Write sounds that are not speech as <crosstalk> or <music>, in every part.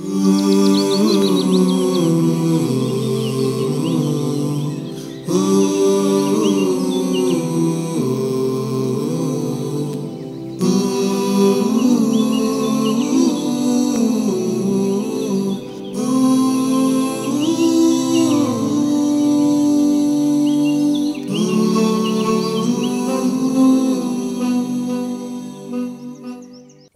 Ooh.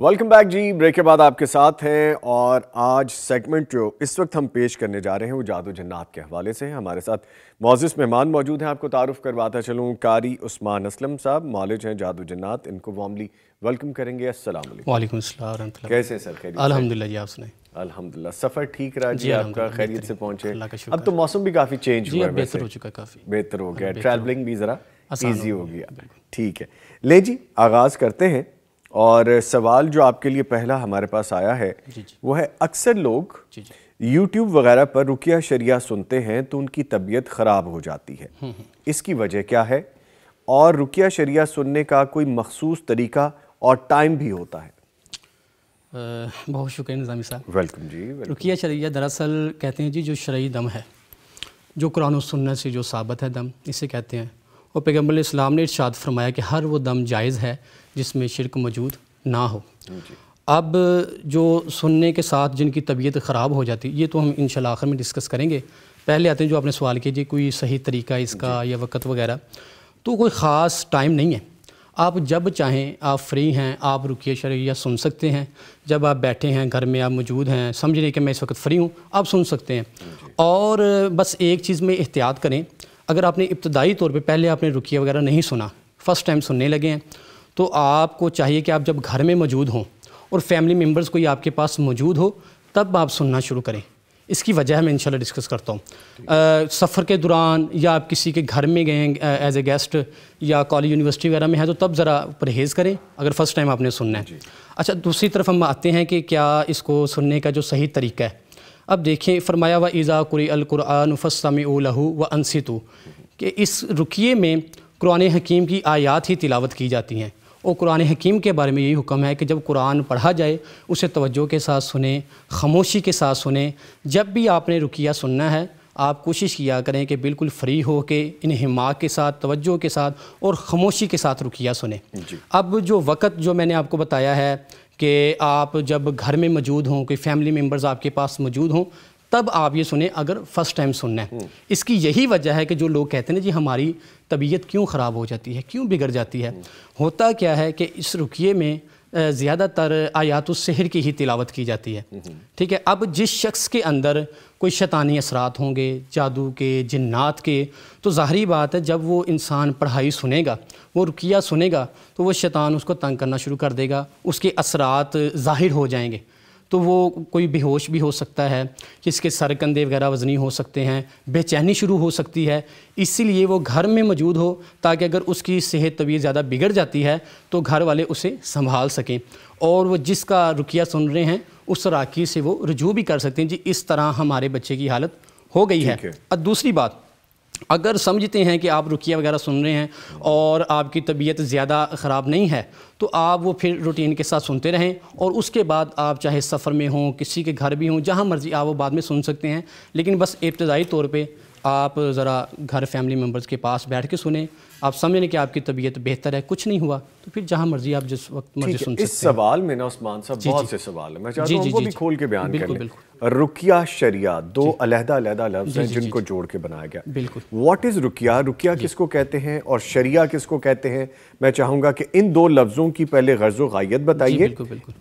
Welcome back जी break के बाद आपके साथ हैं और आज सेगमेंट जो इस वक्त हम पेश करने जा रहे हैं वो जादू जन्नात के हवाले से हैं हमारे साथ मोजिस मेहमान मौजूद हैं आपको तारुफ करवाता चलूँ कारी उस्मान असलम साहब मॉलेज हैं जादू जन्नात इनको वार्मली वेलकम करेंगे असल वालेकुम कैसे हैं सर खैर अलहमदिल्ला जी आपने अलहमदिल्ला सफ़र ठीक रहा जी आपका खैरियत से पहुंचे अब तो मौसम भी काफ़ी चेंज हुआ है बेहतर हो चुका काफ़ी बेहतर हो गया ट्रैवलिंग भी ज़रा ईजी हो गया ठीक है ले जी आगाज़ करते हैं और सवाल जो आपके लिए पहला हमारे पास आया है जी जी। वो है अक्सर लोग जी जी। यूट्यूब वगैरह पर रुकिया शरिया सुनते हैं तो उनकी तबीयत ख़राब हो जाती है हम्म, हम्म। इसकी वजह क्या है और रुकिया शरिया सुनने का कोई मखसूस तरीका और टाइम भी होता है बहुत शुक्रिया निज़ामी साहब वेलकम जी वेल्कुम। रुकिया शरिया दरअसल कहते हैं जी जो शरय दम है जो कुरान सुनने से जो साबित है दम इसे कहते हैं और पैगम्बर इस्लाम ने इर्शाद फरमाया कि हर वो दम जायज़ है जिसमें शिरक मौजूद ना हो अब जो सुनने के साथ जिनकी तबीयत ख़राब हो जाती ये तो हम इन आखिर में डिस्कस करेंगे पहले आते हैं जो आपने सवाल किया जी कोई सही तरीका इसका या वक़्त वगैरह तो कोई ख़ास टाइम नहीं है आप जब चाहें आप फ्री हैं आप रुकिए शरिया सुन सकते हैं जब आप बैठे हैं घर में आप मौजूद हैं समझ रहे कि मैं इस वक्त फ़्री हूँ आप सुन सकते हैं और बस एक चीज़ में एहतियात करें अगर आपने इब्तदाई तौर पे पहले आपने रुकिया वगैरह नहीं सुना फ़र्स्ट टाइम सुनने लगे हैं तो आपको चाहिए कि आप जब घर में मौजूद हों और फैमिली मेम्बर्स कोई आपके पास मौजूद हो तब आप सुनना शुरू करें इसकी वजह मैं इंशाल्लाह डिस्कस करता हूँ सफ़र के दौरान या आप किसी के घर में गए एज ए गेस्ट या कॉलेज यूनिवर्सिटी वगैरह में है तो तब ज़रा परहेज़ करें अगर फ़र्स्ट टाइम आपने सुनना है अच्छा दूसरी तरफ हम आते हैं कि क्या इसको सुनने का जो सही तरीका है अब देखें फरमाया व ईज़ा कुरी अलकुरान फ़स्मी लहू व अनसितु कि इस रुकिए में कुरान हकीम की आयात ही तिलावत की जाती हैं और कुरान हकीम के बारे में यही हुक्म है कि जब कुरान पढ़ा जाए उसे तवज्जो के साथ सुने खामोशी के साथ सुने जब भी आपने रुकिया सुनना है आप कोशिश किया करें कि बिल्कुल फ्री हो के इन हिमाक के साथ तवज्जो के साथ और ख़ामोशी के साथ रुकिया सुने अब जो वक़्त जो मैंने आपको बताया है कि आप जब घर में मौजूद हों कोई फैमिली मेम्बर्स आपके पास मौजूद हों तब आप ये सुने अगर फर्स्ट टाइम सुनना है हम्म। इसकी यही वजह है कि जो लोग कहते हैं जी हमारी तबीयत क्यों ख़राब हो जाती है क्यों बिगड़ जाती है हम्म। होता क्या है कि इस रुकिए में ज़्यादातर आयात शहर की ही तिलावत की जाती है हम्म। ठीक है अब जिस शख्स के अंदर कोई शैतानी असरात होंगे जादू के जन्नात के तो ज़ाहरी बात है जब वो इंसान पढ़ाई सुनेगा वो रुकिया सुनेगा तो वो शैतान उसको तंग करना शुरू कर देगा उसके असरात ज़ाहिर हो जाएंगे तो वो कोई बेहोश भी हो सकता है किसके सर कंधे वगैरह वजनी हो सकते हैं बेचैनी शुरू हो सकती है इसीलिए वो घर में मौजूद हो ताकि अगर उसकी सेहत तबीयत ज़्यादा बिगड़ जाती है तो घर वाले उसे संभाल सकें और वो जिसका रुकिया सुन रहे हैं उस राखी से वो रजू भी कर सकते हैं जी इस तरह हमारे बच्चे की हालत हो गई है, है। और दूसरी बात अगर समझते हैं कि आप रुकिया वगैरह सुन रहे हैं और आपकी तबीयत ज़्यादा ख़राब नहीं है तो आप वो फिर रूटीन के साथ सुनते रहें और उसके बाद आप चाहे सफ़र में हों किसी के घर भी हों जहाँ मर्ज़ी आप वो बाद में सुन सकते हैं लेकिन बस इब्तदाई तौर पर आप ज़रा घर फैमिली मेम्बर्स के पास बैठ के सुने आप समझ लें कि आपकी तबीयत बेहतर है कुछ नहीं हुआ तो फिर जहाँ मर्जी आप जिस वक्त मर्जी सुन सकते हैं सवाल में ना उस्मान साहब बहुत से सवाल है मैं चाहता हूँ भी खोल के बयान बिल्कुल बिल्कुल रुकिया शरिया दो अलहदा अलहदा लफ्ज हैं जिनको जोड़ के बनाया गया बिल्कुल वॉट इज़ रुकिया रुकिया किसको कहते हैं और शरिया किसको कहते हैं मैं चाहूंगा कि इन दो लफ्ज़ों की पहले गर्ज वायत बताइए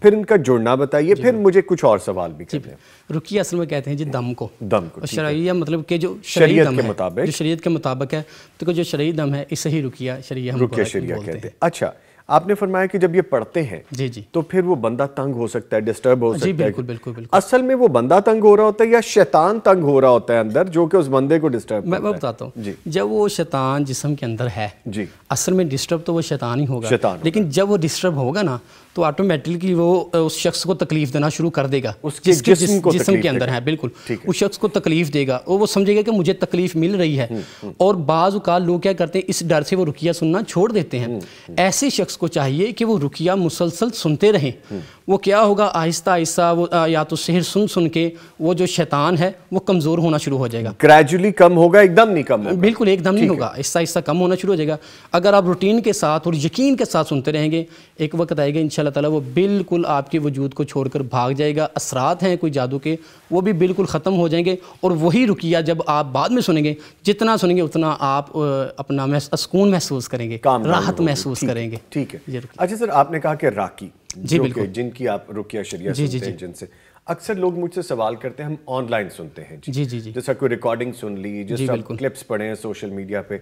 फिर इनका जुड़ना बताइए फिर मुझे कुछ और सवाल भी करते हैं रुकिया असल में कहते हैं जी दम को दम को शरिया मतलब के जो शरीय के मुताबिक शरीय के मुताबिक है तो जो शरीय दम है इसे ही रुकिया शरिया रुकिया शरिया कहते हैं अच्छा आपने फरमाया कि जब ये पढ़ते हैं जी जी तो फिर वो बंदा तंग हो सकता है डिस्टर्ब हो सकता बिल्कुल, है बिल्कुल बिल्कुल असल में वो बंदा तंग हो रहा होता है या शैतान तंग हो रहा होता है अंदर जो कि उस बंदे को डिस्टर्ब मैं मैं बताता हूँ जब वो शैतान जिसम के अंदर है जी असल में डिस्टर्ब तो वो शैतान ही होगा शैतान लेकिन जब वो डिस्टर्ब होगा ना तो ऑटोमेटिकली वो उस शख्स को तकलीफ देना शुरू कर देगा उसके जिस्म, को जिस्म के अंदर है बिल्कुल उस शख्स को तकलीफ देगा और वो समझेगा कि मुझे तकलीफ मिल रही है हम्म, हम्म। और बाज़ात लोग क्या करते हैं इस डर से वो रुकिया सुनना छोड़ देते हैं हम्म, ऐसे शख्स को चाहिए कि वो रुकिया मुसलसल सुनते रहें वो क्या होगा आहिस्ता आहिस्ता वो या तो शहर सुन सुन के वो जो शैतान है वो कमज़ोर होना शुरू हो जाएगा ग्रेजुअली कम होगा एकदम नहीं कम बिल्कुल एकदम नहीं होगा आहिस्ता आहिस्ता कम होना शुरू हो जाएगा अगर आप रूटीन के साथ और यकीन के साथ सुनते रहेंगे एक वक्त आएगा इनशाला अल्लाह ताला वो बिल्कुल आपके वजूद को छोड़कर भाग जाएगा असरात हैं कोई जादू के वो भी बिल्कुल ख़त्म हो जाएंगे और वही रुकिया जब आप बाद में सुनेंगे जितना सुनेंगे उतना आप अपना सुकून महसूस करेंगे राहत महसूस करेंगे ठीक है अच्छा सर आपने कहा कि राखी जी बिल्कुल जिनकी आप रुकिया शरिया जी जी जी जिनसे अक्सर लोग मुझसे सवाल करते हैं हम ऑनलाइन सुनते हैं जी जी जी जैसा कोई रिकॉर्डिंग सुन ली जैसा क्लिप्स पढ़े हैं सोशल मीडिया पे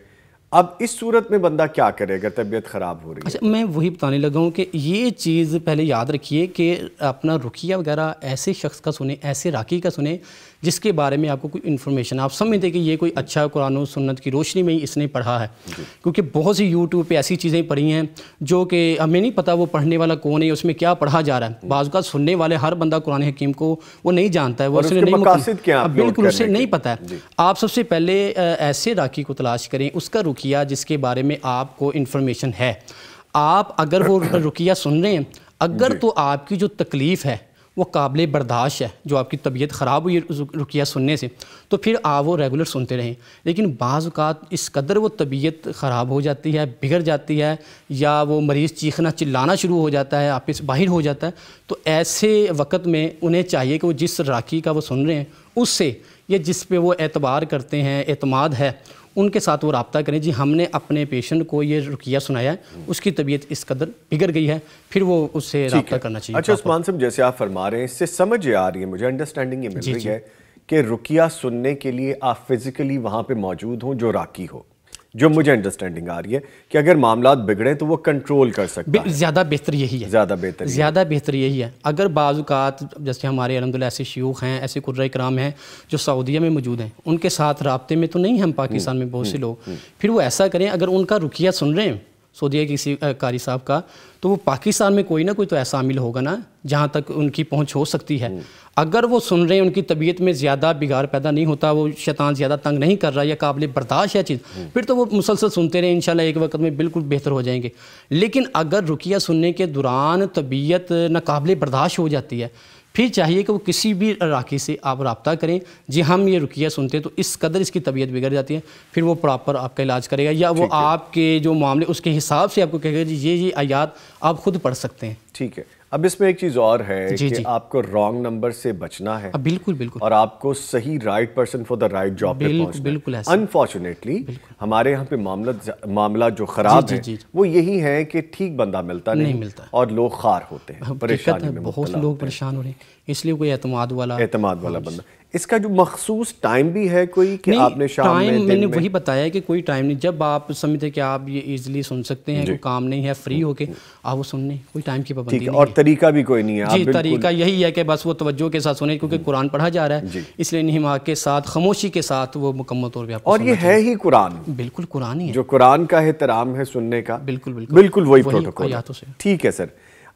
अब इस सूरत में बंदा क्या करे अगर तबीयत ख़राब हो रही है अच्छा मैं वही बताने लगा हूँ कि ये चीज़ पहले याद रखिए कि अपना रुखिया वगैरह ऐसे शख्स का सुने ऐसे राखी का सुने जिसके बारे में आपको कोई इन्फॉर्मेशन आप समझते कि ये कोई अच्छा कुरान सुन्नत की रोशनी में ही इसने पढ़ा है क्योंकि बहुत सी यूट्यूब पर ऐसी चीज़ें पढ़ी हैं जो कि हमें नहीं पता वो पढ़ने वाला कौन है उसमें क्या पढ़ा जा रहा है बाज़ सुनने वाले हर बंदा कुरान हकीम को वो नहीं जानता है वो उसने नहीं बिल्कुल उसे नहीं पता है आप सबसे पहले ऐसे राखी को तलाश करें उसका रुकिया जिसके बारे में आपको इन्फॉर्मेशन है आप अगर वो <clears throat> रुकिया सुन रहे हैं अगर तो आपकी जो तकलीफ़ है वो काबिल बर्दाश्त है जो आपकी तबीयत ख़राब हुई रुकिया सुनने से तो फिर आप वो रेगुलर सुनते रहें लेकिन बाज़ात इस कदर वो तबीयत ख़राब हो जाती है बिगड़ जाती है या वो मरीज़ चीखना चिल्लाना शुरू हो जाता है आपस बाहर हो जाता है तो ऐसे वक्त में उन्हें चाहिए कि वो जिस राखी का वो सुन रहे हैं उससे या जिस पर वो एतबार करते हैं अतमाद है उनके साथ वो रबता करें जी हमने अपने पेशेंट को ये रुकिया सुनाया है उसकी तबीयत इस कदर बिगड़ गई है फिर वो उससे रबता करना चाहिए अच्छा उस्मान साहब जैसे आप फरमा रहे हैं इससे समझ आ रही है मुझे अंडरस्टैंडिंग ये मिल रही है कि रुकिया सुनने के लिए आप फिज़िकली वहाँ पर मौजूद हों जो राकी हो जो मुझे अंडरस्टैंडिंग आ रही है कि अगर मामला बिगड़े तो वो कंट्रोल कर सकते हैं ज़्यादा बेहतर यही है ज़्यादा बेहतर ज़्यादा बेहतर यही है अगर बाज़ात जैसे हमारे अलहमदिल्ला ऐसे शयूख हैं ऐसे कुर्र कराम हैं जो सऊदिया में मौजूद हैं उनके साथ रबते में तो नहीं हम पाकिस्तान हम्म, में बहुत से हम्म, लोग हम्म। फिर वो ऐसा करें अगर उनका रुकिया सुन रहे हैं सऊदी किसी कारी साहब का तो वो पाकिस्तान में कोई ना कोई तो ऐसा मिल होगा ना जहाँ तक उनकी पहुँच हो सकती है हम्म। अगर वो सुन रहे हैं उनकी तबीयत में ज़्यादा बिगाड़ पैदा नहीं होता वो शैतान ज़्यादा तंग नहीं कर रहा या काबिल बर्दाश्त है चीज़ हम्म। फिर तो वो मुसलसल सुनते रहे इन एक वक्त में बिल्कुल बेहतर हो जाएंगे लेकिन अगर रुकिया सुनने के दौरान तबीयत नाकबले बर्दाश्त हो जाती है फिर चाहिए कि वो किसी भी राखी से आप रबता करें जी हम ये रुकिया सुनते हैं तो इस कदर इसकी तबीयत बिगड़ जाती है फिर वो प्रॉपर आपका इलाज करेगा या वो आपके जो मामले उसके हिसाब से आपको कहेगा जी ये ये आयात आप खुद पढ़ सकते हैं ठीक है अब इसमें एक चीज और है जी, कि जी. आपको रॉन्ग नंबर से बचना है बिल्कुल बिल्कुल और आपको सही right person for the right job बिल्कुल अनफॉर्चुनेटली हमारे यहाँ पे मामला मामला जो खराब है जी, वो यही है कि ठीक बंदा मिलता नहीं, नहीं मिलता और लोग खार होते हैं परेशान बहुत लोग परेशान हो रहे हैं इसलिए कोई एतमाद वाला एतमाद वाला बंदा इसका जो मखसूस टाइम भी है कोई कि आपने शाम टाइम में मैंने में... वही बताया कि कोई टाइम नहीं जब आप समझते कि आप ये इजीली सुन सकते हैं कोई काम नहीं है फ्री हम्म, होके हम्म। आप वो सुनने कोई टाइम की पाबंदी नहीं और तरीका भी कोई नहीं है जी तरीका यही है कि बस वो तवज्जो के साथ सुने क्योंकि हम्म। कुरान पढ़ा जा रहा है इसलिए निमा के साथ खामोशी के साथ वो मुकम्मल तौर पर और ये है ही कुरान बिल्कुल कुरान ही जो कुरान का एहतराम है सुनने का बिल्कुल बिल्कुल बिल्कुल वही प्रोटोकॉल ठीक है सर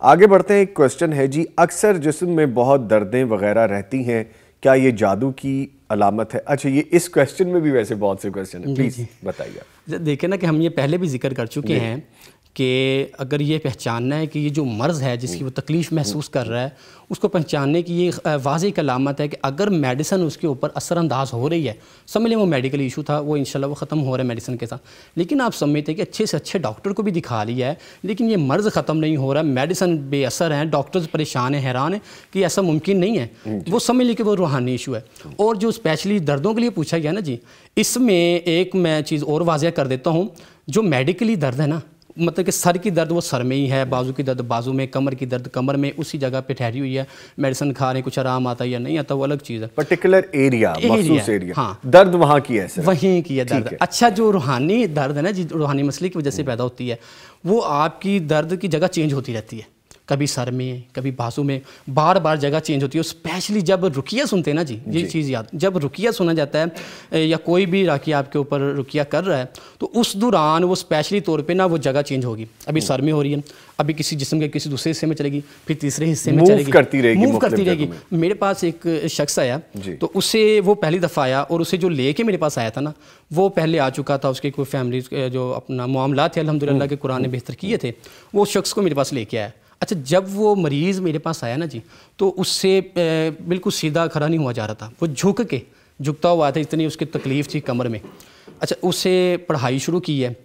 आगे बढ़ते हैं एक क्वेश्चन है जी अक्सर जिसम में बहुत दर्दें वगैरह रहती हैं क्या ये जादू की अलामत है अच्छा ये इस क्वेश्चन में भी वैसे बहुत से क्वेश्चन है प्लीज़ बताइए देखे ना कि हम ये पहले भी जिक्र कर चुके हैं कि अगर ये पहचानना है कि ये जो मर्ज़ है जिसकी वो तकलीफ़ महसूस कर रहा है उसको पहचानने की ये वाज कलामत है कि अगर मेडिसन उसके ऊपर असरानंदाज हो रही है समझ लें वो मेडिकल इशू था वो इन वो ख़त्म हो रहा है मेडिसन के साथ लेकिन आप समझते हैं कि अच्छे से अच्छे डॉक्टर को भी दिखा लिया है लेकिन ये मर्ज़ ख़त्म नहीं हो रहा है मेडिसन बेअसर हैं डॉक्टर्स परेशान हैं हैरान हैं कि ऐसा मुमकिन नहीं है वो समझ लें कि वो रूहानी इशू है और जो स्पेशली दर्दों के लिए पूछा गया ना जी इसमें एक मैं चीज़ और वाजिया कर देता हूँ जो मेडिकली दर्द है ना मतलब कि सर की दर्द वो सर में ही है बाजू की दर्द बाजू में कमर की दर्द कमर में उसी जगह पे ठहरी हुई है मेडिसिन खा रहे हैं कुछ आराम आता है या नहीं आता वो अलग चीज़ है पर्टिकुलर एरिया एरिया, एरिया हाँ दर्द वहाँ की है सर वहीं की है दर्द है। अच्छा जो रूहानी दर्द है ना जिस रूहानी मसले की वजह से हम्म। पैदा होती है वो आपकी दर्द की जगह चेंज होती रहती है कभी सर में कभी बासु में बार बार जगह चेंज होती है स्पेशली जब रुकिया सुनते हैं ना जी ये चीज़ याद जब रुकिया सुना जाता है या कोई भी राखी आपके ऊपर रुकिया कर रहा है तो उस दौरान वो स्पेशली तौर पर ना वो जगह चेंज होगी अभी सर में हो रही है अभी किसी जिसम के किसी दूसरे हिस्से में चलेगी फिर तीसरे हिस्से में चलेगी करती रहेगी मूव करती रहेगी मेरे पास एक शख्स आया तो उसे वो पहली दफ़ा आया और उसे जो लेके मेरे पास आया था ना वो पहले आ चुका था उसके कोई फैमिली जो अपना मामला थे अलहमदिल्ला के हम्म, कुरान हम्म। बेहतर किए थे वो शख्स को मेरे पास लेके आया अच्छा जब वो मरीज़ मेरे पास आया ना जी तो उससे बिल्कुल सीधा खड़ा नहीं हुआ जा रहा था वो झुक के झुकता हुआ था इतनी उसकी तकलीफ़ थी कमर में अच्छा उससे पढ़ाई शुरू की है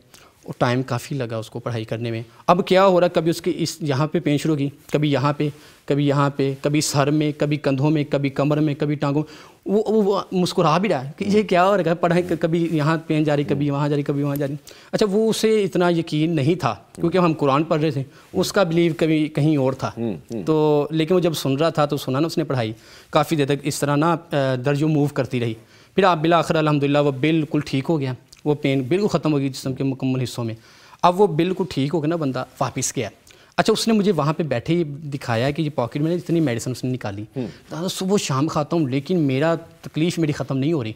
और टाइम काफ़ी लगा उसको पढ़ाई करने में अब क्या हो रहा कभी उसके इस यहाँ पे पेंच रोगी कभी यहाँ पे कभी यहाँ पे कभी सर में कभी कंधों में कभी कमर में कभी टांगों वो वो, वो मुस्कुरा भी रहा है कि ये क्या हो रहा है पढ़ाई कभी यहाँ पेन जा रही कभी वहाँ जा रही कभी वहाँ जा रही अच्छा वो उसे इतना यकीन नहीं था क्योंकि हम कुरान पढ़ रहे थे उसका बिलीव कभी कहीं और था हम्म, हम्म। तो लेकिन वो जब सुन रहा था तो सुना ना उसने पढ़ाई काफ़ी देर तक इस तरह ना दर्जो मूव करती रही फिर आप बिला आखिर अलहमदिल्ला वो बिल्कुल ठीक हो गया वो पेन बिल्कुल ख़त्म होगी जिसम के मुकम्मल हिस्सों में अब वो बिल्कुल ठीक हो गया ना बंदा वापस गया अच्छा उसने मुझे वहाँ पे बैठे ही दिखाया कि ये पॉकेट में इतनी मेडिसिन उसने निकाली हम्म। सुबह शाम खाता हूँ लेकिन मेरा तकलीफ मेरी ख़त्म नहीं हो रही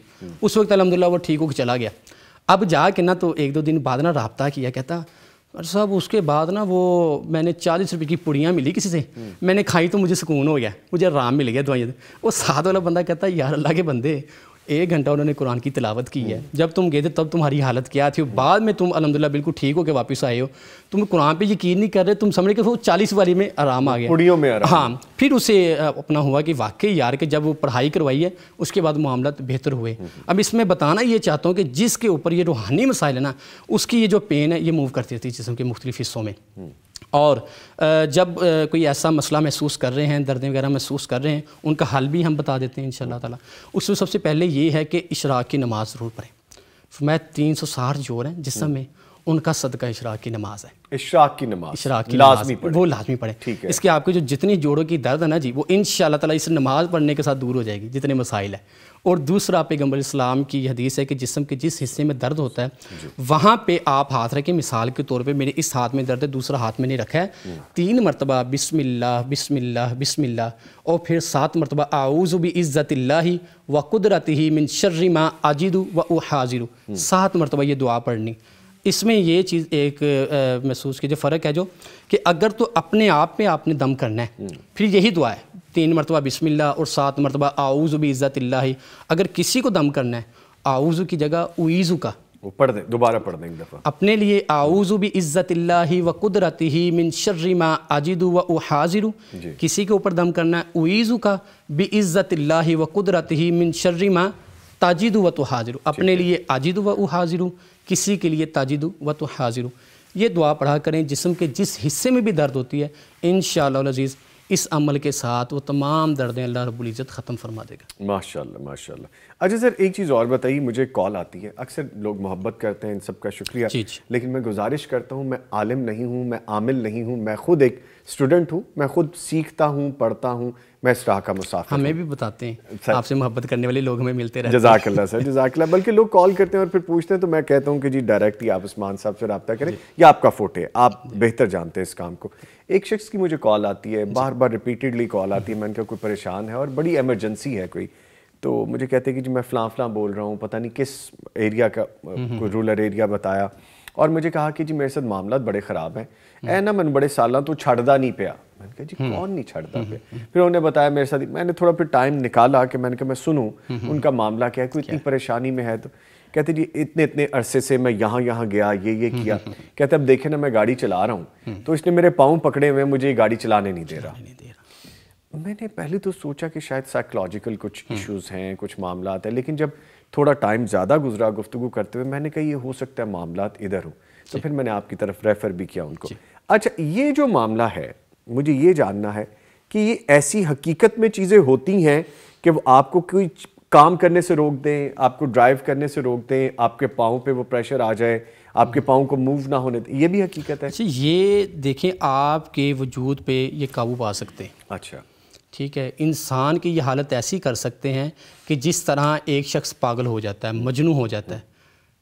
उस वक्त अलहमदिल्ला वो ठीक होकर चला गया अब जाके ना तो एक दो दिन बाद ना रबता किया कहता अरे साहब उसके बाद ना वो मैंने चालीस रुपये की पुड़ियाँ मिली किसी से हम्म। मैंने खाई तो मुझे सुकून हो गया मुझे आराम मिल गया दवाइयाँ वो साथ वाला बंदा कहता है यार अल्लाह के बंदे एक घंटा उन्होंने कुरान की तलावत की है हम्म। जब तुम गए थे तब तुम्हारी हालत क्या थी बाद में तुम अलहमदिल्ला बिल्कुल ठीक होकर वापस आए हो तुम कुरान पे यकीन नहीं कर रहे तुम समझ के वो चालीस वाली में आराम आ गया पुड़ियों में आराम हाँ फिर उसे अपना हुआ कि वाकई यार के जब वो पढ़ाई करवाई है उसके बाद मामला बेहतर हुए हम्म। अब इसमें बताना ये चाहता हूँ कि जिसके ऊपर ये रूहानी मसाइल है ना उसकी ये जो पेन है ये मूव करती रहती है जिसम के मुख्तलिफ हिस्सों में हम्म। और जब कोई ऐसा मसला महसूस कर रहे हैं दर्दें वगैरह महसूस कर रहे हैं उनका हल भी हम बता देते हैं इन ताला उसमें सबसे पहले ये है कि इशराक की नमाज़ ज़रूर पढ़ें मैं तीन सौ साठ जोर हैं जिस समय उनका सदका इशराक की नमाज है इशराक की नमाज इशराक की लाजमी पढ़े वो लाजमी पढ़े ठीक है इसके आपके जो जितनी जोड़ों की दर्द है ना जी वो इन ताला इस नमाज पढ़ने के साथ दूर हो जाएगी जितने मसाइल है और दूसरा पैगम्बर इस्लाम की हदीस है कि जिसम के जिस हिस्से में दर्द होता है वहाँ पे आप हाथ रखें मिसाल के तौर पे मेरे इस हाथ में दर्द है दूसरा हाथ में नहीं रखा है हम्म। तीन मरतबा बिसमिल्ला बिसमिल्ला बिसमिल्ला और फिर सात मरतबा आऊज़ भी इज़्ज़तिल्ला ही व कुदरत ही मिन शर्रिमा आजिदू व हाजिर हम्म। सात मरतबा ये दुआ पढ़नी इसमें ये चीज़ एक महसूस कीजिए फ़र्क है जो कि अगर तो अपने आप में आपने दम करना है हम्म। फिर यही दुआ है तीन मरतबा बिस्मिल्ला और सात मरतबा आउज़ भी इज़्ज़त अगर किसी को दम करना है आउज़ की जगह उज़ू का वो पढ़ दें दोबारा पढ़ दें एक दफ़ा अपने लिए आउज़ भी इज़्ज़त व कुदरत ही मिन शर्रिमा अजिद व हाजिर किसी के ऊपर दम करना है उज़ू का भी इज़्ज़त व कुदरत ही मिन शर्रिमा ताजिद व तो हाजिर अपने लिए आजिद व हाजिर किसी के लिए ताजिद व तो हाजिर ये दुआ पढ़ा करें जिसम के जिस हिस्से में भी दर्द होती है इन शजीज़ इस अमल के साथ वो तमाम दर्दें अल्लाह रबुल इज़्ज़त ख़त्म फरमा देगा माशाल्लाह माशाल्लाह अच्छा सर एक चीज़ और बताइए मुझे कॉल आती है अक्सर लोग मोहब्बत करते हैं इन सब का शुक्रिया लेकिन मैं गुजारिश करता हूँ मैं आलिम नहीं हूँ मैं आमिल नहीं हूँ मैं खुद एक स्टूडेंट हूँ मैं खुद सीखता हूँ पढ़ता हूँ मैं इस राह का मुसाफिर हमें भी बताते हैं आपसे मोहब्बत करने वाले लोग हमें मिलते रहते हैं जजाकल्ला सर <laughs> जजाकल्ला बल्कि लोग कॉल करते हैं और फिर पूछते हैं तो मैं कहता हूँ कि जी डायरेक्ट ही आप उस्मान साहब से रबता करें या आपका फोटे आप बेहतर जानते हैं इस काम को एक शख्स की मुझे कॉल आती है बार बार रिपीटेडली कॉल आती है मैं उनका कोई परेशान है और बड़ी एमरजेंसी है कोई तो मुझे कहते हैं कि जी मैं फ्लां फ्लां बोल रहा हूँ पता नहीं किस एरिया का हम्म, हम्म। कोई रूरल एरिया बताया और मुझे कहा कि जी मेरे साथ मामला बड़े ख़राब हैं ऐ ना मैंने बड़े साल तो छड़दा नहीं पाया मैंने कहा जी हम्म। कौन नहीं छड़ता हम्म, पे हम्म, फिर उन्होंने बताया मेरे साथ मैंने थोड़ा फिर टाइम निकाला कि मैंने कहा मैं सुनूँ उनका मामला क्या है कोई इतनी परेशानी में है तो कहते जी इतने इतने अरसे से मैं यहाँ यहाँ गया ये ये किया कहते अब देखे ना मैं गाड़ी चला रहा हूँ तो इसने मेरे पाँव पकड़े हुए मुझे गाड़ी चलाने नहीं दे रहा मैंने पहले तो सोचा कि शायद साइकोलॉजिकल कुछ इश्यूज हैं कुछ मामला है लेकिन जब थोड़ा टाइम ज़्यादा गुजरा गुफ्तु करते हुए मैंने कहा ये हो सकता है मामला इधर हो तो फिर मैंने आपकी तरफ रेफ़र भी किया उनको अच्छा ये जो मामला है मुझे ये जानना है कि ये ऐसी हकीकत में चीज़ें होती हैं कि वो आपको कोई काम करने से रोक दें आपको ड्राइव करने से रोक दें आपके पाँव पे वो प्रेशर आ जाए आपके पाँव को मूव ना होने दें ये भी हकीकत है ये देखें आपके वजूद पे ये काबू पा सकते हैं अच्छा ठीक है इंसान की ये हालत ऐसी कर सकते हैं कि जिस तरह एक शख्स पागल हो जाता है मजनू हो जाता है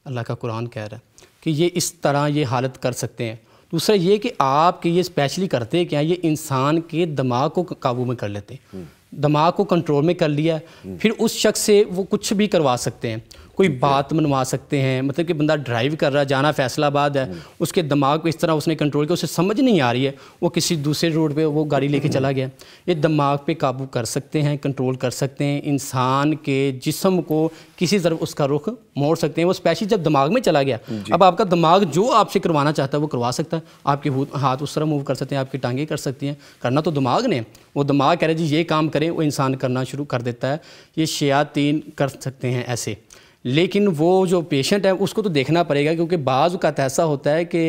अल्लाह का कुरान कह रहा है कि ये इस तरह ये हालत कर सकते हैं दूसरा ये कि कि ये स्पेशली करते क्या ये इंसान के दिमाग को काबू में कर लेते हैं हम्म। दिमाग को कंट्रोल में कर लिया हम्म। फिर उस शख्स से वो कुछ भी करवा सकते हैं कोई बात मनवा सकते हैं मतलब कि बंदा ड्राइव कर रहा है जाना फैसलाबाद है हम्म। उसके दिमाग को इस तरह उसने कंट्रोल किया उसे समझ नहीं आ रही है वो किसी दूसरे रोड पर वो गाड़ी लेके चला गया ये दिमाग पर काबू कर सकते हैं कंट्रोल कर सकते हैं इंसान के जिसम को किसी तरफ उसका रुख मोड़ सकते हैं वो स्पेशली जब दिमाग में चला गया अब आपका दिमाग जो आपसे करवाना चाहता है वो करवा सकता है आपके हाथ उस तरह मूव कर सकते हैं आपकी टांगे कर सकती हैं करना तो दिमाग ने वो दिमाग कह रहे जी ये काम करें वो इंसान करना शुरू कर देता है ये शयातीन कर सकते हैं ऐसे लेकिन वो जो पेशेंट है उसको तो देखना पड़ेगा क्योंकि बाज़ का ऐसा होता है कि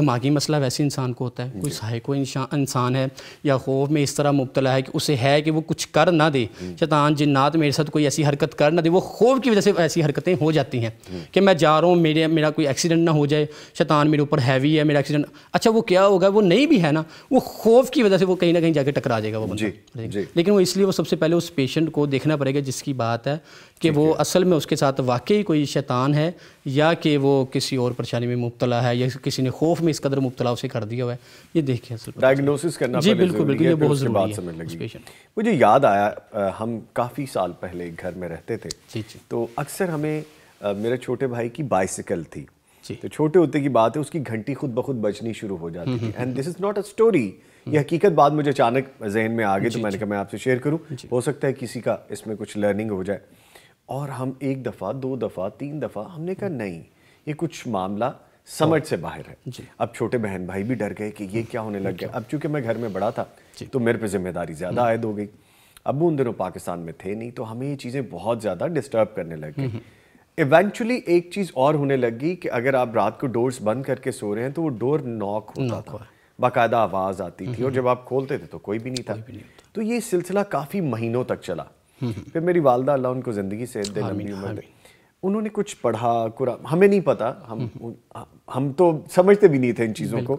दिमागी मसला वैसे इंसान को होता है कोई सहायको इंसान है या खौफ में इस तरह मुबतला है कि उसे है कि वो कुछ कर ना दे शैतान जिन्नात मेरे साथ कोई ऐसी हरकत कर ना दे वो खौफ की वजह से ऐसी हरकतें हो जाती हैं कि मैं जा रहा हूँ मेरे मेरा कोई एक्सीडेंट ना हो जाए शैतान मेरे ऊपर हैवी है मेरा एक्सीडेंट अच्छा वो क्या होगा वो नहीं भी है ना वो खौफ की वजह से वो कहीं ना कहीं जाकर टकरा जाएगा वो बंदा लेकिन वो इसलिए वो सबसे पहले उस पेशेंट को देखना पड़ेगा जिसकी बात है कि वो असल में उसके साथ साथ तो वाकई कोई शैतान है या कि वो किसी और परेशानी में मुबतला है या किसी ने खौफ में इस कदर मुबतला उसे कर दिया हुआ है ये देखिए असल डायग्नोसिस करना जी बिल्कुल बिल्कुल ये बहुत ज़रूरी बात समझ लगी मुझे याद आया हम काफ़ी साल पहले घर में रहते थे जी जी तो अक्सर हमें मेरे छोटे भाई की बाइसिकल थी तो छोटे होते की बात है उसकी घंटी खुद ब खुद बजनी शुरू हो जाती हम्म, थी and this is not a story ये हम्म। हकीकत बात मुझे अचानक जहन में आ गई तो मैंने कहा मैं आपसे शेयर करूं हो सकता है किसी का इसमें कुछ लर्निंग हो जाए और हम एक दफ़ा दो दफ़ा तीन दफ़ा हमने कहा हम्म। नहीं ये कुछ मामला समझ से बाहर है अब छोटे बहन भाई भी डर गए कि ये क्या होने लग गया अब चूंकि मैं घर में बड़ा था तो मेरे पे जिम्मेदारी ज़्यादा हम्म। आयद हो गई अब उन दिनों पाकिस्तान में थे नहीं तो हमें ये चीज़ें बहुत ज़्यादा डिस्टर्ब करने लग गई हम्म। इवेंचुअली एक चीज़ और होने लगी कि अगर आप रात को डोर्स बंद करके सो रहे हैं तो वो डोर नॉक होता था बाकायदा आवाज़ आती थी और जब आप खोलते थे तो कोई भी नहीं था तो ये सिलसिला काफ़ी महीनों तक चला फिर मेरी वालदा अल्लाह उनको ज़िंदगी से दे लंबी उम्र दे उन्होंने कुछ पढ़ा कुरा हमें नहीं पता हम हम्म। हम तो समझते भी नहीं थे इन चीज़ों को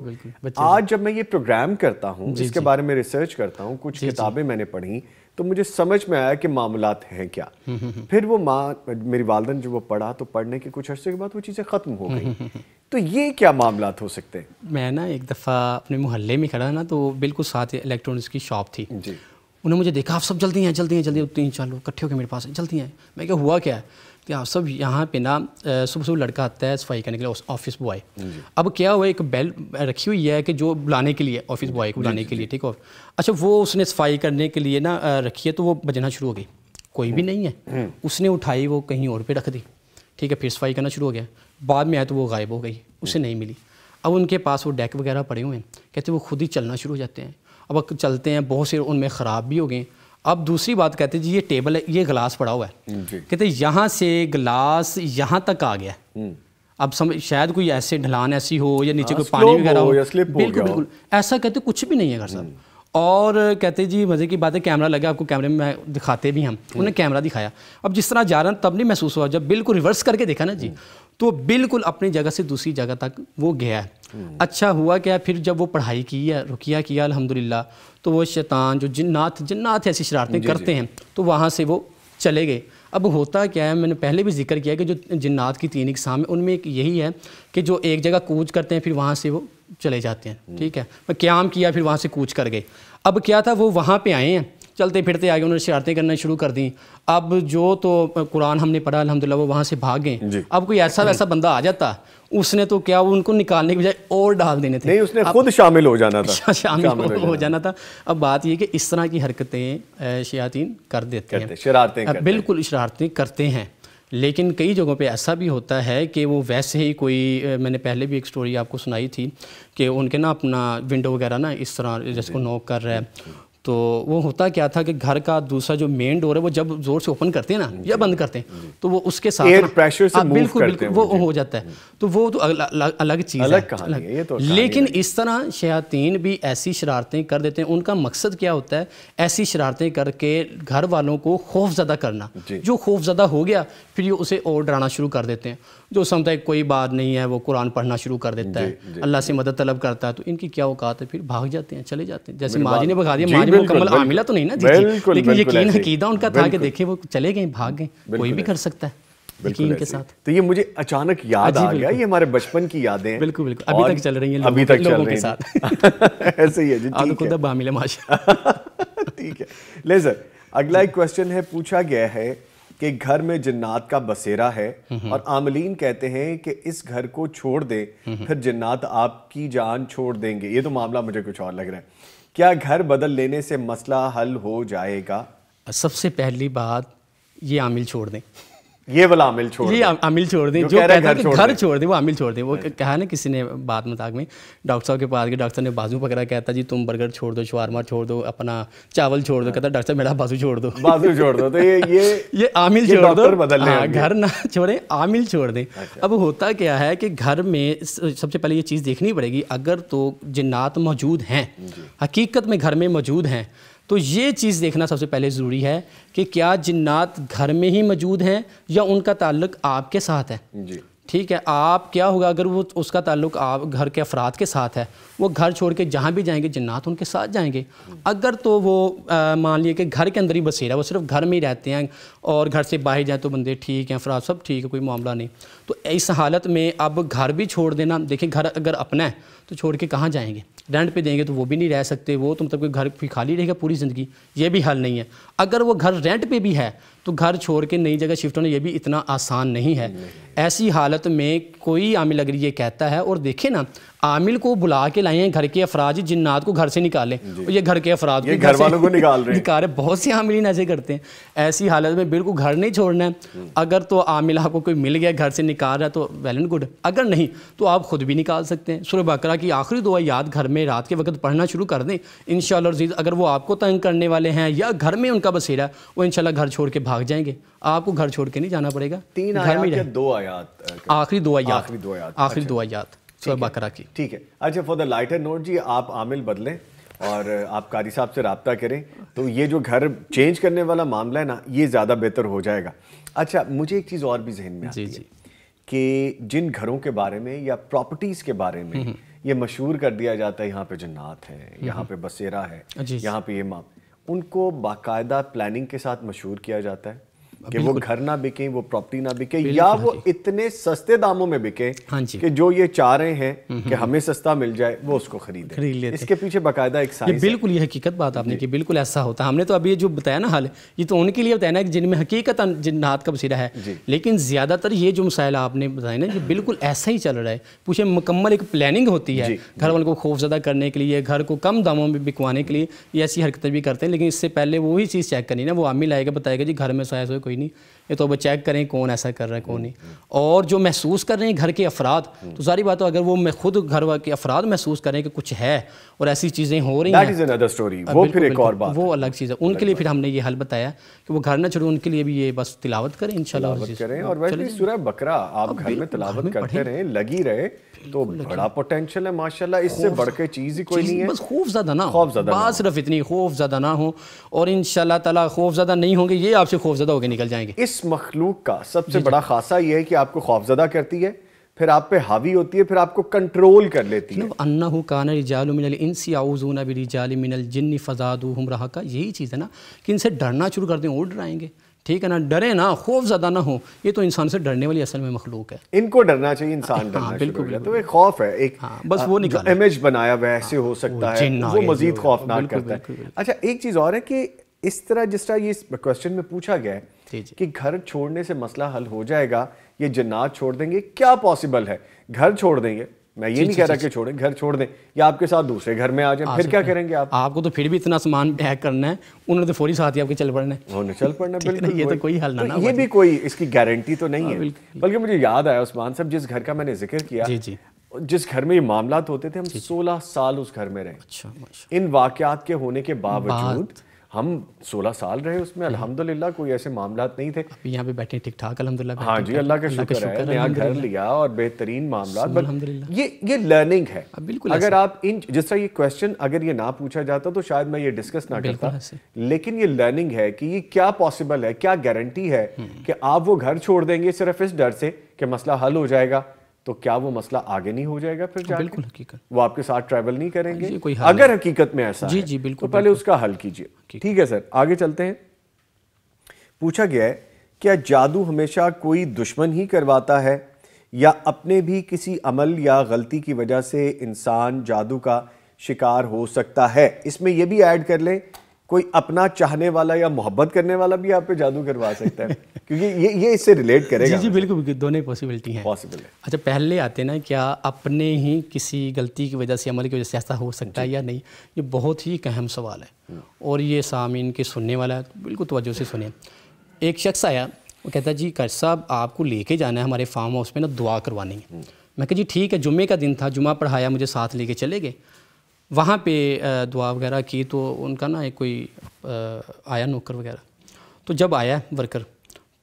आज जब मैं ये प्रोग्राम करता हूँ जिसके बारे में रिसर्च करता हूँ कुछ किताबें मैंने पढ़ी तो मुझे समझ में आया कि मामला हैं क्या हम्म, हम्म, फिर वो माँ मेरी वालदन जो वो पढ़ा तो पढ़ने के कुछ अर्से के बाद वो चीज़ें ख़त्म हो गई तो ये क्या मामला हो सकते हैं मैं ना एक दफ़ा अपने मोहल्ले में खड़ा ना तो बिल्कुल साथ इलेक्ट्रॉनिक्स की शॉप थी जी उन्होंने मुझे देखा आप सब जल्दी हैं जल्दी हैं जल्दी तीन चार लोग इकट्ठे होकर मेरे पास जल्दी हैं मैं क्या हुआ क्या है कि आप सब यहाँ पे ना सुबह सुबह लड़का आता है सफाई करने के लिए ऑफिस बॉय अब क्या हुआ एक बेल रखी हुई है कि जो बुलाने के लिए ऑफिस बॉय को बुलाने के लिए ठीक है अच्छा वो उसने सफाई करने के लिए ना रखी है तो वो बजना शुरू हो गई कोई भी हम्म। नहीं है हम्म। उसने उठाई वो कहीं और पे रख दी ठीक है फिर सफाई करना शुरू हो गया बाद में आया तो वो गायब हो गई उसे हम्म। नहीं मिली अब उनके पास वो डेक वगैरह पड़े हुए हैं कहते वो खुद ही चलना शुरू हो जाते हैं अब चलते हैं बहुत से उनमें ख़राब भी हो गए अब दूसरी बात कहते हैं जी ये टेबल है ये गिलास पड़ा हुआ है हम्म, कहते यहाँ से गिलास यहाँ तक आ गया हम्म। अब समझ शायद कोई ऐसे ढलान ऐसी हो या नीचे हाँ, कोई पानी वगैरह हो, बिल्कुल बिल्कुल ऐसा कहते कुछ भी नहीं है घर साहब हम्म। और कहते जी मज़े की बात है कैमरा लगा आपको कैमरे में दिखाते भी हम उन्हें कैमरा दिखाया अब जिस तरह जा रहा तब नहीं महसूस हुआ जब बिल्कुल रिवर्स करके देखा ना जी तो बिल्कुल अपनी जगह से दूसरी जगह तक वो गया अच्छा हुआ क्या फिर जब वो पढ़ाई की है रुकिया किया अलहमदिल्ला तो वो शैतान जो जन्नात जन्नात ऐसी शरारतें करते हैं तो वहाँ से वो चले गए अब होता क्या है मैंने पहले भी जिक्र किया कि जो जन्नात की तीन इकसाम है उनमें एक यही है कि जो एक जगह कूच करते हैं फिर वहाँ से वो चले जाते हैं ठीक है क्याम किया फिर वहाँ से कूच कर गए अब क्या था वो वहाँ पर आए हैं चलते फिरते आगे उन्होंने शरारतें करना शुरू कर दी अब जो तो कुरान हमने पढ़ा अलहमदिल्ला वो वहाँ से भाग गए अब कोई ऐसा वैसा बंदा आ जाता उसने तो क्या वो उनको निकालने के बजाय और डाल देने थे नहीं उसने खुद शामिल हो जाना था शामिल, <laughs> शामिल हो, हो जाना था अब बात यह कि इस तरह की हरकतें शयातीन कर देते हैं शरारतें बिल्कुल शरारतें करते हैं लेकिन कई जगहों पे ऐसा भी होता है कि वो वैसे ही कोई मैंने पहले भी एक स्टोरी आपको सुनाई थी कि उनके ना अपना विंडो वगैरह ना इस तरह जैसे नोक नॉक कर रहा है तो वो होता क्या था कि घर का दूसरा जो मेन डोर है वो जब जोर से ओपन करते हैं ना या बंद करते हैं तो वो उसके साथ एयर प्रेशर से मूव हाँ, बिल्कुल बिल्कुल वो हो जाता है हम्म। तो वो तो अलग चीज़ अलग है ये तो लेकिन इस तरह शयातीन भी ऐसी शरारतें कर देते हैं उनका मकसद क्या होता है ऐसी शरारतें करके घर वालों को खौफ ज्यादा करना जो खौफ ज्यादा हो गया फिर ये उसे और डराना शुरू कर देते हैं जो समझता है कोई बात नहीं है वो कुरान पढ़ना शुरू कर देता है अल्लाह से मदद तलब करता है तो इनकी क्या औकात है फिर भाग जाते हैं चले जाते हैं जैसे माजी ने भगा दिया माजी मुकम्मल आमिला तो नहीं ना जी लेकिन यकीन अकीदा उनका था कि देखे वो चले गए भाग गए कोई भी कर सकता है यकीन के साथ तो ये मुझे अचानक याद आ गया ये हमारे बचपन की यादें हैं बिल्कुल बिल्कुल अभी तक चल रही हैं अभी तक चल रही हैं <laughs> ऐसे ही है जी <laughs> ठीक है ले सर अगला एक क्वेश्चन है पूछा गया है कि घर में जन्नात का बसेरा है और आमलीन कहते हैं कि इस घर को छोड़ दे फिर जन्नात आपकी जान छोड़ देंगे ये तो मामला मुझे कुछ और लग रहा है क्या घर बदल लेने से मसला हल हो जाएगा सबसे पहली बात ये आमिल छोड़ दें ये वाला अमिल छोड़ ये अमिल छोड़ दें जो, कह रहे हैं घर छोड़ दें वो अमिल छोड़ दें वो कहा ना किसी ने बात मजाक में डॉक्टर साहब के पास गए डॉक्टर साहब ने बाजू पकड़ा कहता जी तुम बर्गर छोड़ दो शवारमा छोड़ दो अपना चावल छोड़ दो कहता डॉक्टर साहब मेरा बाजू छोड़ दो बाजू छोड़ दो तो ये <laughs> ये ये आमिल छोड़ दो हाँ, घर ना छोड़े आमिल छोड़ दें अच्छा। अब होता क्या है कि घर में सबसे पहले ये चीज़ देखनी पड़ेगी अगर तो जिन्नात मौजूद हैं हकीकत में घर में मौजूद हैं तो ये चीज़ देखना सबसे पहले ज़रूरी है कि क्या जिन्नात घर में ही मौजूद हैं या उनका ताल्लुक आपके साथ है जी ठीक है आप क्या होगा अगर वो उसका ताल्लुक आप घर के अफराद के साथ है वो घर छोड़ के जहाँ भी जाएंगे जन्नात उनके साथ जाएंगे अगर तो वो मान लिए कि घर के अंदर ही बसेरा वो सिर्फ घर में ही रहते हैं और घर से बाहर जाएँ तो बंदे ठीक हैं अफराद सब ठीक है कोई मामला नहीं तो इस हालत में अब घर भी छोड़ देना देखिए घर अगर अपना है तो छोड़ के कहाँ जाएंगे रेंट पे देंगे तो वो भी नहीं रह सकते वो तो मतलब कोई घर फिर खाली रहेगा पूरी ज़िंदगी ये भी हल नहीं है अगर वो घर रेंट पे भी है तो घर छोड़ के नई जगह शिफ्ट होना ये भी इतना आसान नहीं है नहीं। ऐसी हालत में कोई आमिल अगर ये कहता है और देखे ना आमिल को बुला के लाए हैं घर के अफराज जिन्नात को घर से निकाले ये घर के अफराज को घर वालों को निकाल रहे निकाल रहे बहुत से आमिलीन ऐसे करते हैं ऐसी हालत में बिल्कुल घर नहीं छोड़ना है हम्म। अगर तो आमिल आपको कोई मिल गया घर से निकाल रहा है तो वेल एंड गुड अगर नहीं तो आप खुद भी निकाल सकते हैं सुरह बकरा की आखिरी दुआ याद घर में रात के वक्त पढ़ना शुरू कर दें इन शजीज़ अगर वो आपको तंग करने वाले हैं या घर में उनका बसेरा वो इनशाला घर छोड़ के भाग जाएंगे आपको घर छोड़ के नहीं जाना पड़ेगा तीन घर में दो आयात आखिरी दो आयात आखिरी अच्छा। दो आयात की ठीक है अच्छा फॉर द लाइटर नोट जी आप आमिल बदलें और आप कारी साहब से रबता करें तो ये जो घर चेंज करने वाला मामला है ना ये ज़्यादा बेहतर हो जाएगा अच्छा मुझे एक चीज़ और भी जहन में आती है कि जिन घरों के बारे में या प्रॉपर्टीज़ के बारे में हम्म। ये मशहूर कर दिया जाता है यहाँ पे जन्नात है हम्म। यहाँ पे बसेरा है यहाँ पे ये माम उनको बाकायदा प्लानिंग के साथ मशहूर किया जाता है कि वो घर ना बिके वो प्रॉपर्टी ना बिके या हाँ वो इतने सस्ते दामों में बिके हाँ कि जो ये चाह रहे हैं हम्म, कि हम्म, हमें सस्ता मिल जाए वो उसको खरीदे खरीद लेते इसके पीछे बाकायदा एक ये बिल्कुल ये हकीकत बात आपने की बिल्कुल ऐसा होता है हमने तो अभी जो बताया ना हाल ये तो उनके लिए बताया ना जिनमें हकीकत जिन्नात का बसीरा है लेकिन ज़्यादातर ये जो मसाइल आपने बताया ना ये बिल्कुल ऐसा ही चल रहा है पूछे मुकम्मल एक प्लानिंग होती है घर वालों को खौफजदा करने के लिए घर को कम दामों में बिकवाने के लिए ये ऐसी हरकतें भी करते हैं लेकिन इससे पहले वही चीज़ चेक करनी ना वो आमिल आएगा बताएगा जी घर में सोया सोए कोई नहीं ये तो अब चेक करें कौन ऐसा कर रहा है कौन नहीं और जो महसूस कर रहे हैं घर के अफराद तो सारी बात हो तो अगर वो मैं खुद घर के अफराद महसूस करें कि कुछ है और ऐसी चीज़ें हो रही हैं स्टोरी वो फिर एक और बात वो अलग चीज़ है उनके लिए फिर हमने ये हल बताया कि वो घर ना छोड़ो उनके लिए भी ये बस तिलावत करें इन करें हाँ, और वैसे बकरा आप घर में तिलावत करते रहें लगी रहे तो बड़ा पोटेंशियल है माशाल्लाह इससे बढ़ के चीज़ ही कोई नहीं है बस खूफ ज़्यादा ना खौफ ज़्यादा बस सिर्फ इतनी खौफ ज़्यादा ना हो और इन ताला खौफ ज़्यादा नहीं होंगे ये आपसे खौफ ज़्यादा होगी निकल निकल जाएंगे इस मखलूक का सबसे बड़ा खासा यह है कि आपको खौफजदा करती है फिर आप पे हावी होती है फिर आपको कंट्रोल कर लेती मतलब है अन्ना कान रिजालसी आउजून बिरिजाल मिनल जिन्नी फजादू हम रहा का यही चीज़ है ना कि इनसे डरना शुरू कर दें उड़ डराएंगे ठीक है ना डरे ना खौफ ज़्यादा ना हो ये तो इंसान से डरने वाली असल में मखलूक है इनको डरना चाहिए इंसान हाँ, बिल्कुल, बिल्कुल तो एक खौफ है एक हाँ, बस आ, वो निकल इमेज बनाया हुआ ऐसे हाँ, हो सकता है वो मजीद खौफनाक करता है अच्छा एक चीज़ और है कि इस तरह जिस तरह ये क्वेश्चन में पूछा गया है कि घर छोड़ने से मसला हल हो जाएगा ये जन्नात छोड़ देंगे क्या पॉसिबल है घर छोड़ देंगे मैं ये नहीं कह रहा कि छोड़ें घर छोड़ दें या आपके साथ दूसरे घर में आ जाए फिर क्या करेंगे आप आपको तो फिर भी इतना सामान पैक करना है उन्होंने तो फौरी साथ ही आपके चल पड़ना है उन्होंने चल पड़ना <laughs> बिल्कुल ये तो कोई हल ना तो ये भी कोई इसकी गारंटी तो नहीं हाँ, है बल्कि मुझे याद आया उस्मान साहब जिस घर का मैंने जिक्र किया जिस घर में ये मामला होते थे हम सोलह साल उस घर में रहे अच्छा, इन वाकयात के होने के बावजूद हम 16 साल रहे उसमें हम्म। अल्हम्दुलिल्लाह कोई ऐसे मामला नहीं थे अभी यहाँ पे बैठे ठीक ठाक अल्हम्दुलिल्लाह हाँ जी अल्लाह का शुक्र है नया घर लिया और बेहतरीन मामला ये ये लर्निंग है हाँ, बिल्कुल अगर आप इन जिस तरह ये क्वेश्चन अगर ये ना पूछा जाता तो शायद मैं ये डिस्कस ना करता लेकिन ये लर्निंग है कि ये क्या पॉसिबल है क्या गारंटी है हम्म। कि आप वो घर छोड़ देंगे सिर्फ इस डर से कि मसला हल हो जाएगा तो क्या वो मसला आगे नहीं हो जाएगा फिर बिल्कुल हकीकत वो आपके साथ ट्रैवल नहीं करेंगे कोई अगर हकीकत में ऐसा जी जी बिल्कुल तो पहले बिल्कुल। उसका हल कीजिए ठीक है सर आगे चलते हैं पूछा गया है क्या जादू हमेशा कोई दुश्मन ही करवाता है या अपने भी किसी अमल या गलती की वजह से इंसान जादू का शिकार हो सकता है इसमें यह भी ऐड कर लें कोई अपना चाहने वाला या मोहब्बत करने वाला भी आप पे जादू करवा सकता है <laughs> क्योंकि ये ये इससे रिलेट करेगा जी जी बिल्कुल दोनों पॉसिबिलिटी है पॉसिबल है अच्छा पहले आते ना क्या अपने ही किसी गलती की वजह से अमल की वजह से ऐसा हो सकता है या नहीं ये बहुत ही एक अहम सवाल है हम्म। और ये सामीन के सुनने वाला है बिल्कुल तोज्जो से सुने एक शख्स आया वो कहता जी कर्ज साहब आपको लेके जाना है हमारे फार्म हाउस में ना दुआ करवानी है हम्म। मैं कह जी ठीक है जुम्मे का दिन था जुमा पढ़ाया मुझे साथ लेके चले गए वहाँ पे दुआ वगैरह की तो उनका ना एक कोई आया नौकर वगैरह तो जब आया वर्कर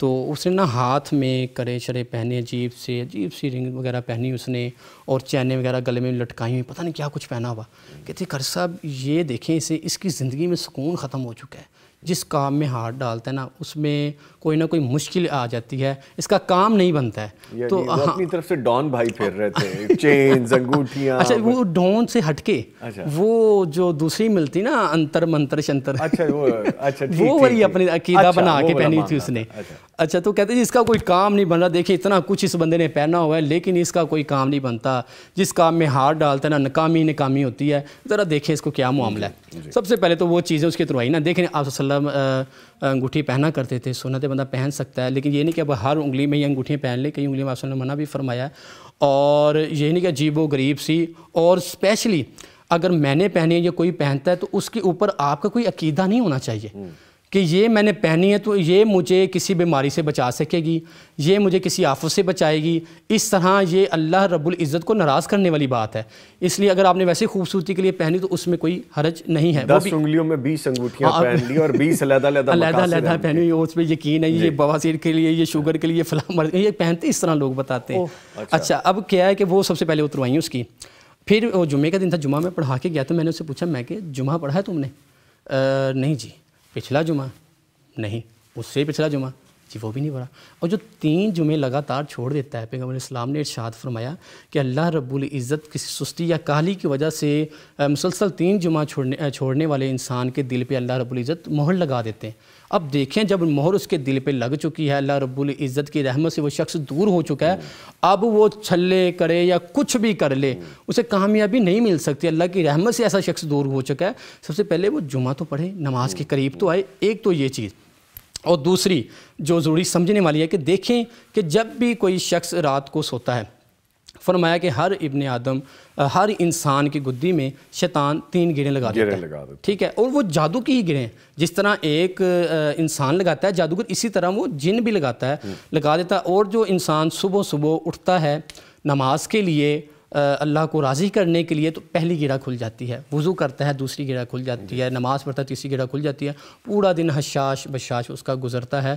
तो उसने ना हाथ में करे शरे पहने अजीब से अजीब सी रिंग वगैरह पहनी उसने और चैने वगैरह गले में लटकाई हुई पता नहीं क्या कुछ पहना हुआ कहते कर साहब ये देखें इसे इसकी ज़िंदगी में सुकून ख़त्म हो चुका है जिस काम में हाथ डालता है ना उसमें कोई ना कोई मुश्किल आ जाती है इसका काम नहीं बनता है तो हाँ। अपनी तरफ से डॉन भाई फिर रहे थे चेन अंगूठियाँ अच्छा वो डॉन से हटके अच्छा। वो जो दूसरी मिलती ना अंतर मंत्र शंतर अच्छा वो अच्छा <laughs> वो वही अपनी अकीदा अच्छा, बना के पहनी थी उसने अच्छा।, अच्छा तो कहते जी इसका कोई काम नहीं बन रहा देखिए इतना कुछ इस बंदे ने पहना हुआ है लेकिन इसका कोई काम नहीं बनता जिस काम में हार डालता है ना नकामी नकामी होती है ज़रा देखें इसको क्या मामला है सबसे पहले तो वो चीज़ें उसके थ्रू आई ना देखें आप अंगूठी पहना करते थे सुनत तो बंदा पहन सकता है लेकिन ये नहीं कि अब हर उंगली में ये अंगूठियाँ पहन लें कई उंगली में आपने मना भी फरमाया और ये नहीं कि अजीब गरीब सी और स्पेशली अगर मैंने पहनी है या कोई पहनता है तो उसके ऊपर आपका कोई अकीदा नहीं होना चाहिए कि ये मैंने पहनी है तो ये मुझे किसी बीमारी से बचा सकेगी ये मुझे किसी आफत से बचाएगी इस तरह ये अल्लाह रब्बुल इज़्ज़त को नाराज़ करने वाली बात है इसलिए अगर आपने वैसे खूबसूरती के लिए पहनी तो उसमें कोई हरज नहीं है दस उंगलियों में बीस अंगूठियाँ हाँ, पहन ली और बीस अलहदा पहनी हुई उसमें यकीन है ये बवासीर के लिए ये शुगर के लिए फलाम ये पहनते इस तरह लोग बताते हैं अच्छा।, अच्छा अब क्या है कि वो सबसे पहले उतरवाई उसकी फिर वो जुमे का दिन था जुमा में पढ़ा के गया तो मैंने उससे पूछा मैं कि जुमा पढ़ा है तुमने नहीं जी पिछला जुमा नहीं उससे पिछला जुमा जी वो भी नहीं पढ़ा और जो तीन जुमे लगातार छोड़ देता है पैगम्बर इस्लाम ने इर्शाद फरमाया कि अल्लाह रब्बुल इज़्ज़त किसी सुस्ती या काहली की वजह से मुसलसल तीन जुमा छोड़ने छोड़ने वाले इंसान के दिल पे अल्लाह रब्बुल इज़्ज़त मोहर लगा देते हैं अब देखें जब मोहर उसके दिल पे लग चुकी है अल्लाह रब्बुल इज़्ज़त की रहमत से वो शख्स दूर हो चुका है अब वो छल्ले करे या कुछ भी कर ले उसे कामयाबी नहीं मिल सकती अल्लाह की रहमत से ऐसा शख्स दूर हो चुका है सबसे पहले वो जुमा तो पढ़े नमाज के करीब तो आए एक तो ये चीज़ और दूसरी जो ज़रूरी समझने वाली है कि देखें कि जब भी कोई शख्स रात को सोता है फरमाया कि हर इबन आदम हर इंसान की गुद्दी में शैतान तीन गिरें लगा गिरे देता लगा है ठीक है और वो जादू की ही गिरें जिस तरह एक इंसान लगाता है जादूगर इसी तरह वो जिन भी लगाता है हम्म। लगा देता है और जो इंसान सुबह सुबह उठता है नमाज के लिए अल्लाह को राज़ी करने के लिए तो पहली गिरा खुल जाती है वज़ू करता है दूसरी गिरा खुल जाती है नमाज़ पढ़ता है तीसरी गिरा खुल जाती है पूरा दिन हशाश बशाश उसका गुजरता है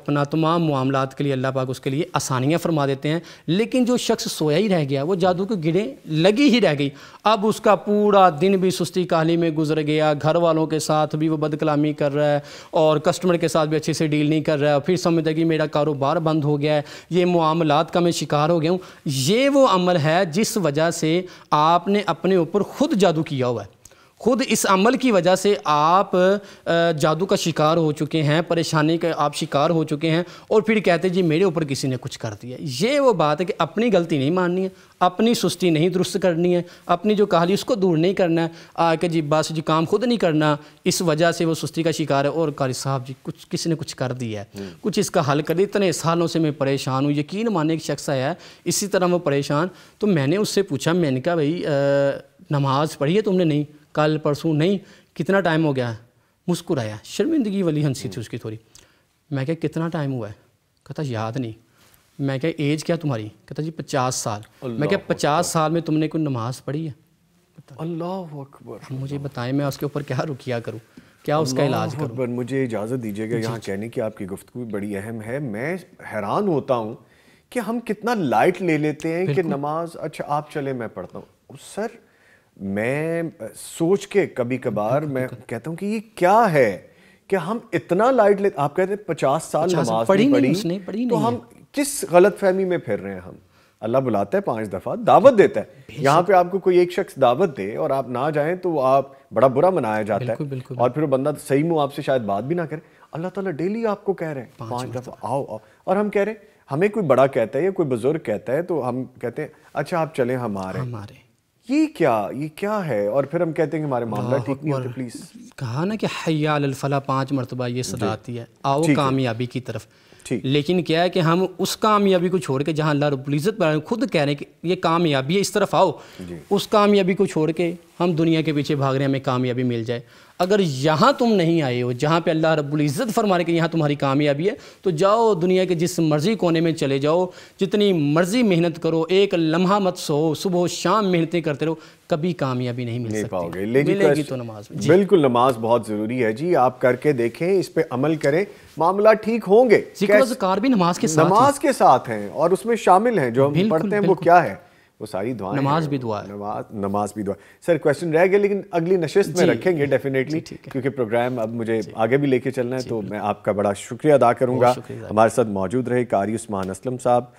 अपना तमाम मामला के लिए अल्लाह पाक उसके लिए आसानियाँ फरमा देते हैं लेकिन जो शख्स सोया ही रह गया वो जादू की गिरें लगी ही रह गई अब उसका पूरा दिन भी सुस्ती काली में गुजर गया घर वालों के साथ भी वो बदकलामी कर रहा है और कस्टमर के साथ भी अच्छे से डील नहीं कर रहा है फिर समझता कि मेरा कारोबार बंद हो गया है ये मामला का मैं शिकार हो गया हूँ ये वो अमल है जिस वजह से आपने अपने ऊपर खुद जादू किया हुआ है ख़ुद इस अमल की वजह से आप जादू का शिकार हो चुके हैं परेशानी का आप शिकार हो चुके हैं और फिर कहते जी मेरे ऊपर किसी ने कुछ कर दिया ये वो बात है कि अपनी गलती नहीं माननी है अपनी सुस्ती नहीं दुरुस्त करनी है अपनी जो कहाली उसको दूर नहीं करना है आके जी बस जी काम खुद नहीं करना इस वजह से वो सुस्ती का शिकार है और कारी साहब जी कुछ किसी ने कुछ कर दिया है हम्म। कुछ इसका हल कर दिया इतने सालों से मैं परेशान हूँ यकीन माने एक शख्स आया इसी तरह वो परेशान तो मैंने उससे पूछा मैंने कहा भाई नमाज़ पढ़ी है तुमने नहीं कल परसों नहीं कितना टाइम हो गया है मुस्कुराया शर्मिंदगी वाली हंसी थी उसकी थोड़ी मैं क्या कितना टाइम हुआ है कहता याद नहीं मैं क्या एज क्या तुम्हारी कहता जी पचास साल मैं क्या पचास साल में तुमने कोई नमाज पढ़ी है अल्लाह अकबर मुझे बताएं मैं उसके ऊपर क्या रुकिया करूँ क्या उसका इलाज करूँ मुझे इजाज़त दीजिएगा यहाँ कहने की आपकी गुफ्तु बड़ी अहम है मैं हैरान होता हूँ कि हम कितना लाइट ले लेते हैं कि नमाज अच्छा आप चले मैं पढ़ता हूँ सर मैं सोच के कभी कभार मैं कहता हूँ कि ये क्या है कि हम इतना लाइट ले आप कहते हैं पचास साल पचास नमाज पढ़ी नहीं, पढ़ी, नहीं, पढ़ी तो नहीं हम किस गलत फहमी में फिर रहे हैं हम अल्लाह बुलाता है पांच दफ़ा दावत देता है यहाँ पे आपको कोई एक शख्स दावत दे और आप ना जाए तो आप बड़ा बुरा मनाया जाता है बिल्कुल, और फिर वो बंदा सही मुँह आपसे शायद बात भी ना करे अल्लाह ताला डेली आपको कह रहे हैं पांच दफ़ा आओ आओ और हम कह रहे हैं हमें कोई बड़ा कहता है या कोई बुजुर्ग कहता है तो हम कहते हैं अच्छा आप चले हम आ रहे हैं ये क्या ये क्या है और फिर हम कहते हैं हमारे मामला ठीक नहीं होते प्लीज़ कहा ना कि हया फला पांच मरतबा ये सदा आती है आओ कामयाबी की तरफ लेकिन क्या है कि हम उस कामयाबी को छोड़ के जहाँ अल्लाह रबुल्ज़त बना खुद कह रहे हैं कि ये कामयाबी है इस तरफ आओ उस कामयाबी को छोड़ के हम दुनिया के पीछे भाग रहे हैं हमें कामयाबी मिल जाए अगर यहाँ तुम नहीं आए हो जहाँ पे अल्लाह रब्बुल इज़्ज़त फरमा रहे कि यहाँ तुम्हारी कामयाबी है तो जाओ दुनिया के जिस मर्ज़ी कोने में चले जाओ जितनी मर्ज़ी मेहनत करो एक लम्हा मत सो सुबह शाम मेहनतें करते रहो कभी कामयाबी नहीं मिल नहीं पाओगे मिलेगी तो, तो नमाज बिल्कुल नमाज बहुत ज़रूरी है जी आप करके देखें इस पर अमल करें मामला ठीक होंगे भी नमाज के साथ नमाज के साथ हैं और उसमें शामिल हैं जो हम पढ़ते हैं वो क्या है वो सारी दुआ नमाज भी दुआ नमाज नमाज भी दुआ सर क्वेश्चन रह गया लेकिन अगली नशस्त में रखेंगे डेफिनेटली क्योंकि प्रोग्राम अब मुझे आगे भी लेके चलना है तो मैं आपका बड़ा शुक्रिया अदा करूँगा हमारे साथ मौजूद रहे कारी उस्मान असलम साहब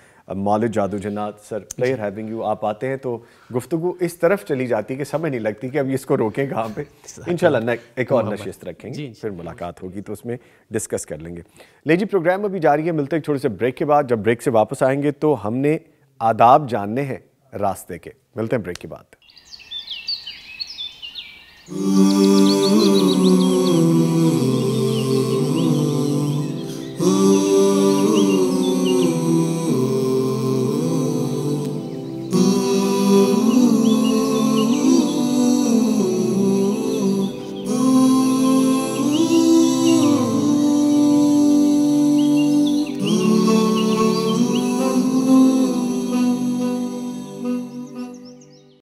मौल जादू जन्नात सर प्लेयर हैविंग यू आप आते हैं तो गुफ्तु इस तरफ चली जाती है कि समय नहीं लगती कि अब इसको रोकें कहाँ पे इन एक और नशस्त रखेंगे फिर मुलाकात होगी तो उसमें डिस्कस कर लेंगे ले जी प्रोग्राम अभी जारी है मिलते हैं एक छोटे से ब्रेक के बाद जब ब्रेक से वापस आएंगे तो हमने आदाब जानने हैं रास्ते के मिलते हैं ब्रेक की बात